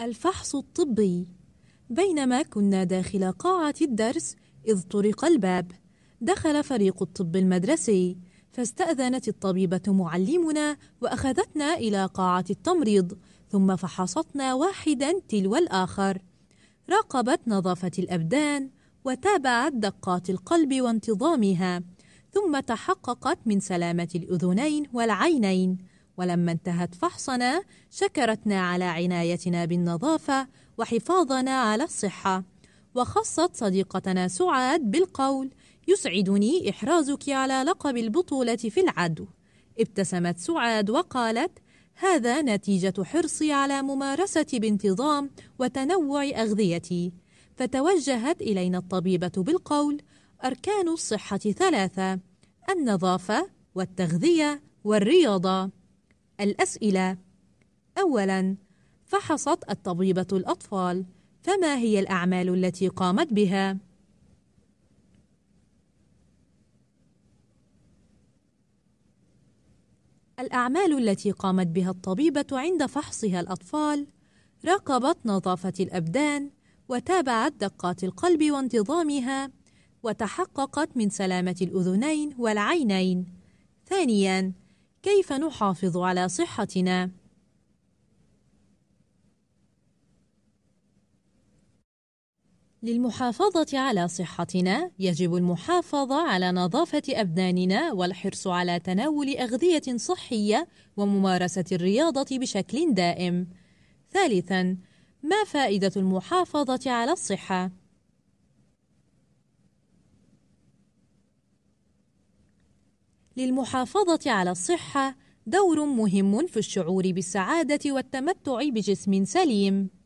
الفحص الطبي بينما كنا داخل قاعة الدرس إذ طرق الباب دخل فريق الطب المدرسي فاستأذنت الطبيبة معلمنا وأخذتنا إلى قاعة التمريض ثم فحصتنا واحدا تلو الآخر راقبت نظافة الأبدان وتابعت دقات القلب وانتظامها ثم تحققت من سلامة الأذنين والعينين ولما انتهت فحصنا شكرتنا على عنايتنا بالنظافة وحفاظنا على الصحة وخصت صديقتنا سعاد بالقول يسعدني إحرازك على لقب البطولة في العدو ابتسمت سعاد وقالت هذا نتيجة حرصي على ممارستي بانتظام وتنوع أغذيتي فتوجهت إلينا الطبيبة بالقول أركان الصحة ثلاثة النظافة والتغذية والرياضة الأسئلة أولاً فحصت الطبيبة الأطفال فما هي الأعمال التي قامت بها؟ الأعمال التي قامت بها الطبيبة عند فحصها الأطفال راقبت نظافة الأبدان وتابعت دقات القلب وانتظامها وتحققت من سلامة الأذنين والعينين ثانياً كيف نحافظ على صحتنا؟ للمحافظة على صحتنا يجب المحافظة على نظافة أبداننا والحرص على تناول أغذية صحية وممارسة الرياضة بشكل دائم. ثالثاً، ما فائدة المحافظة على الصحة؟ للمحافظة على الصحة دور مهم في الشعور بالسعادة والتمتع بجسم سليم